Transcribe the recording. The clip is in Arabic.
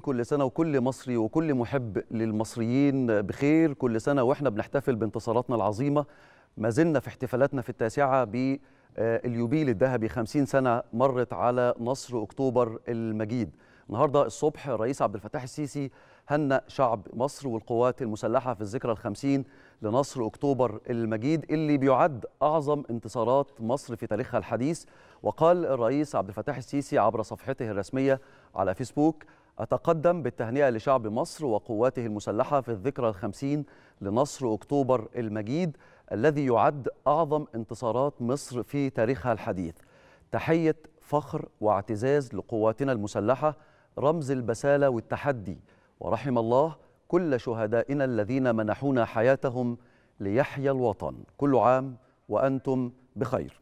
كل سنة وكل مصري وكل محب للمصريين بخير كل سنة وإحنا بنحتفل بانتصاراتنا العظيمة ما زلنا في احتفالاتنا في التاسعة باليوبيل آه، الذهبي 50 سنة مرت على نصر أكتوبر المجيد النهاردة الصبح الرئيس عبد الفتاح السيسي هنأ شعب مصر والقوات المسلحة في الذكرى الخمسين لنصر أكتوبر المجيد اللي بيعد أعظم انتصارات مصر في تاريخها الحديث وقال الرئيس عبد الفتاح السيسي عبر صفحته الرسمية على فيسبوك أتقدم بالتهنئة لشعب مصر وقواته المسلحة في الذكرى الخمسين لنصر أكتوبر المجيد الذي يعد أعظم انتصارات مصر في تاريخها الحديث تحية فخر واعتزاز لقواتنا المسلحة رمز البسالة والتحدي ورحم الله كل شهدائنا الذين منحونا حياتهم ليحيى الوطن كل عام وأنتم بخير